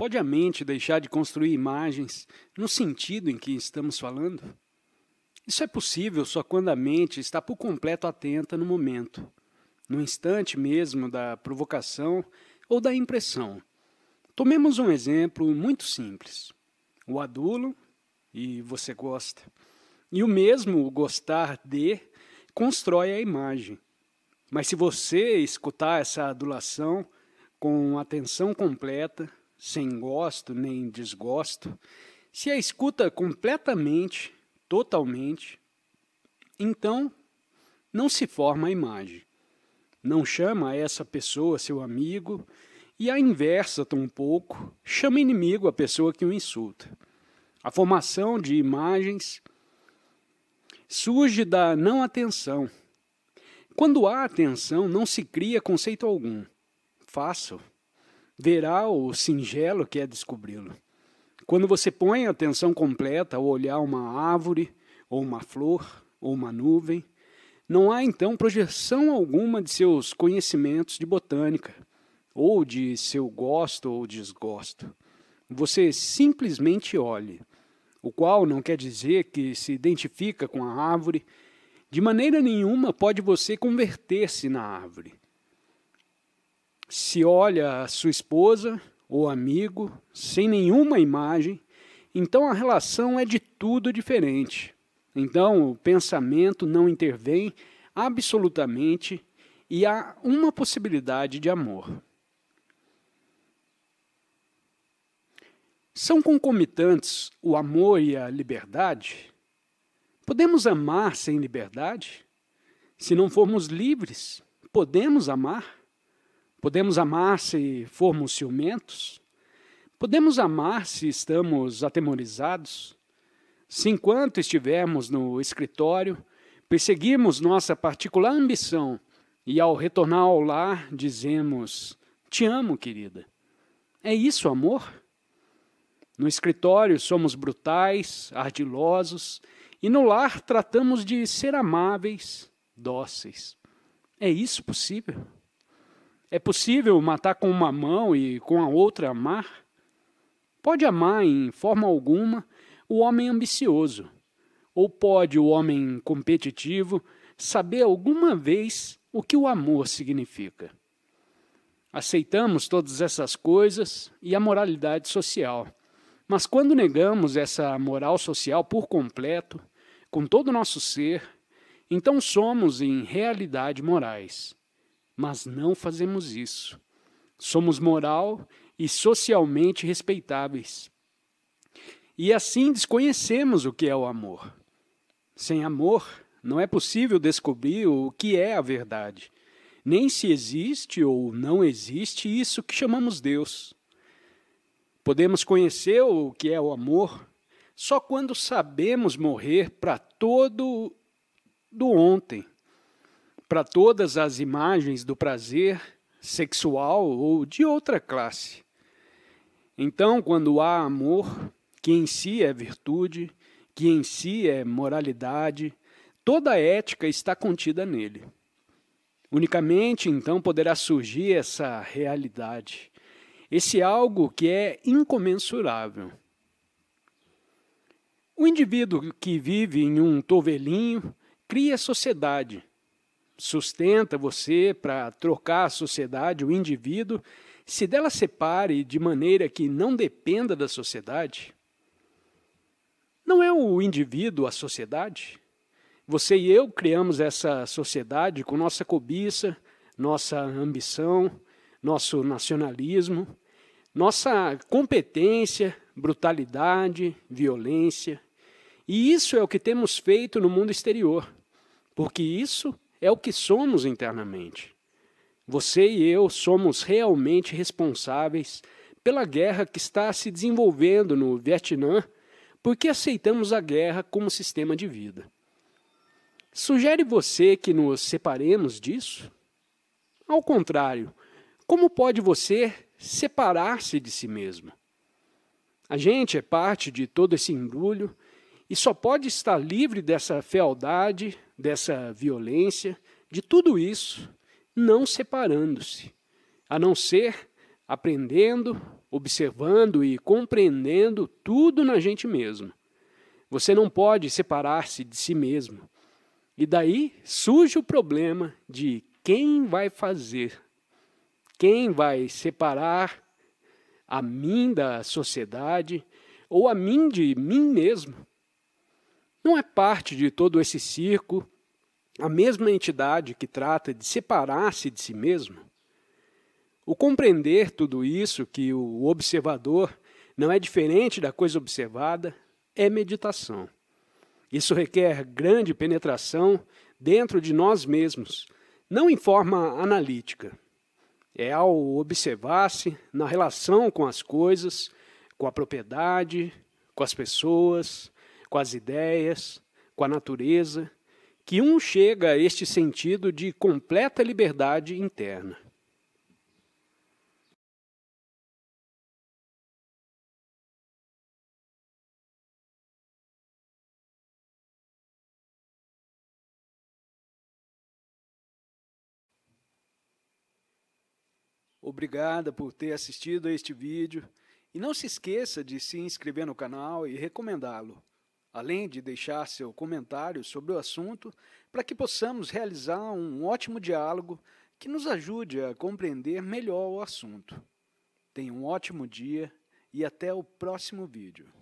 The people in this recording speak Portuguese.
Pode a mente deixar de construir imagens no sentido em que estamos falando? Isso é possível só quando a mente está por completo atenta no momento, no instante mesmo da provocação ou da impressão. Tomemos um exemplo muito simples. O adulo e você gosta. E o mesmo gostar de constrói a imagem. Mas se você escutar essa adulação com atenção completa, sem gosto nem desgosto, se a escuta completamente, totalmente, então não se forma a imagem. Não chama essa pessoa seu amigo e a inversa pouco chama inimigo a pessoa que o insulta. A formação de imagens surge da não atenção. Quando há atenção, não se cria conceito algum. Faço verá o singelo que é descobri-lo. Quando você põe atenção completa ao olhar uma árvore, ou uma flor, ou uma nuvem, não há então projeção alguma de seus conhecimentos de botânica, ou de seu gosto ou desgosto. Você simplesmente olhe, o qual não quer dizer que se identifica com a árvore. De maneira nenhuma pode você converter-se na árvore se olha a sua esposa ou amigo sem nenhuma imagem, então a relação é de tudo diferente. Então o pensamento não intervém absolutamente e há uma possibilidade de amor. São concomitantes o amor e a liberdade? Podemos amar sem liberdade? Se não formos livres, podemos amar? Podemos amar se formos ciumentos? Podemos amar se estamos atemorizados? Se enquanto estivermos no escritório, perseguimos nossa particular ambição e ao retornar ao lar dizemos: Te amo, querida. É isso amor? No escritório somos brutais, ardilosos e no lar tratamos de ser amáveis, dóceis. É isso possível? É possível matar com uma mão e com a outra amar? Pode amar em forma alguma o homem ambicioso, ou pode o homem competitivo saber alguma vez o que o amor significa. Aceitamos todas essas coisas e a moralidade social. Mas quando negamos essa moral social por completo, com todo o nosso ser, então somos em realidade morais mas não fazemos isso. Somos moral e socialmente respeitáveis. E assim desconhecemos o que é o amor. Sem amor, não é possível descobrir o que é a verdade, nem se existe ou não existe isso que chamamos Deus. Podemos conhecer o que é o amor só quando sabemos morrer para todo do ontem para todas as imagens do prazer sexual ou de outra classe. Então, quando há amor, que em si é virtude, que em si é moralidade, toda a ética está contida nele. Unicamente então poderá surgir essa realidade, esse algo que é incomensurável. O indivíduo que vive em um tovelinho cria sociedade, sustenta você, para trocar a sociedade, o indivíduo, se dela separe de maneira que não dependa da sociedade, não é o indivíduo a sociedade? Você e eu criamos essa sociedade com nossa cobiça, nossa ambição, nosso nacionalismo, nossa competência, brutalidade, violência. E isso é o que temos feito no mundo exterior, porque isso é o que somos internamente. Você e eu somos realmente responsáveis pela guerra que está se desenvolvendo no Vietnã porque aceitamos a guerra como sistema de vida. Sugere você que nos separemos disso? Ao contrário, como pode você separar-se de si mesmo? A gente é parte de todo esse embrulho e só pode estar livre dessa fealdade dessa violência, de tudo isso, não separando-se, a não ser aprendendo, observando e compreendendo tudo na gente mesmo. Você não pode separar-se de si mesmo. E daí surge o problema de quem vai fazer, quem vai separar a mim da sociedade ou a mim de mim mesmo não é parte de todo esse circo a mesma entidade que trata de separar-se de si mesmo. O compreender tudo isso, que o observador não é diferente da coisa observada, é meditação. Isso requer grande penetração dentro de nós mesmos, não em forma analítica. É ao observar-se na relação com as coisas, com a propriedade, com as pessoas, com as ideias, com a natureza, que um chega a este sentido de completa liberdade interna. Obrigada por ter assistido a este vídeo e não se esqueça de se inscrever no canal e recomendá-lo além de deixar seu comentário sobre o assunto, para que possamos realizar um ótimo diálogo que nos ajude a compreender melhor o assunto. Tenha um ótimo dia e até o próximo vídeo.